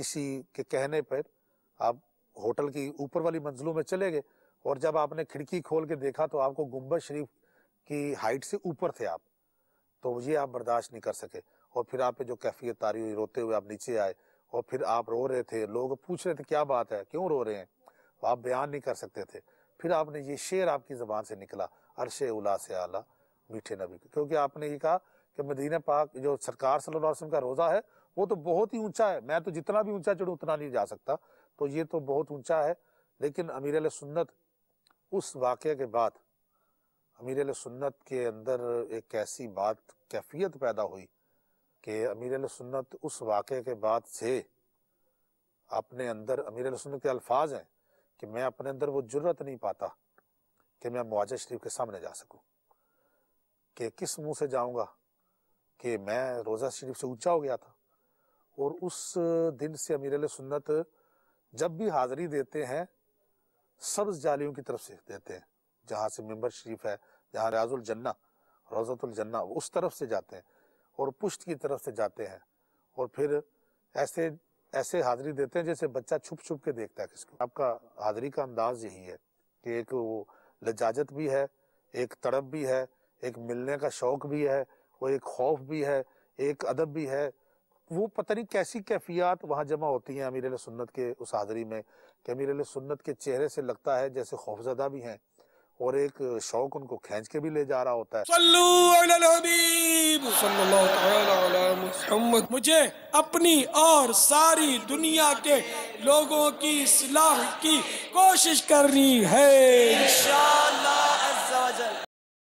किसी के कहने पर आप होटल की ऊपर वाली मंजिलों में चले गए और जब आपने खिड़की खोल के देखा तो आपको गुम्बद शरीफ की हाइट से ऊपर थे आप तो ये आप बर्दाश्त नहीं कर सके और फिर आप पे जो कैफियत तारी हुई रोते हुए आप नीचे आए और फिर आप रो रहे थे लोग पूछ रहे थे क्या बात है क्यों रो रहे हैं तो आप बयान नहीं कर सकते थे फिर आपने ये शेर आपकी ज़बान से निकला अरशे उला से आला मीठे नबी क्योंकि आपने ये कहा कि मदीना पाक जो सरकार सल्लल्लाहु अलैहि वसल्लम का रोज़ा है वो तो बहुत ही ऊंचा है मैं तो जितना भी ऊंचा चढ़ूँ उतना नहीं जा सकता तो ये तो बहुत ऊंचा है लेकिन अमीर सुन्नत उस वाक़े के बाद अमीर सुन्नत के अंदर एक ऐसी बात कैफियत पैदा हुई कि अमीर सुन्नत उस वाक़े के बाद से अपने अंदर अमीर सुन्नत के अल्फाज हैं कि मैं अपने अंदर वो जरूरत नहीं पाता कि मैं मुआजा शरीफ के सामने जा सकूं कि किस मुंह से जाऊंगा कि मैं रोज़ा शरीफ से ऊंचा हो गया था और उस दिन से अमीर सुन्नत जब भी हाजिरी देते हैं सब्ज जालियों की तरफ से देते हैं जहाँ से मेम्बर शरीफ है जहाँ रियाजुलजन्ना रोज़तुलजन्ना उस तरफ से जाते हैं और पुश्त की तरफ से जाते हैं और फिर ऐसे ऐसे हाज़री देते हैं जैसे बच्चा छुप छुप के देखता है किसको आपका हाज़री का अंदाज यही है कि एक वो लजाजत भी है एक तड़प भी है एक मिलने का शौक़ भी है वो एक खौफ भी है एक अदब भी है वो पता नहीं कैसी कैफियात वहाँ जमा होती हैं अमीर सुन्नत के उस हादरी में कि अमीर सुन्नत के चेहरे से लगता है जैसे खौफजदा भी हैं और एक शौक उनको खींच के भी ले जा रहा होता है मुझे अपनी और सारी दुनिया के लोगों की सलाह की कोशिश करनी है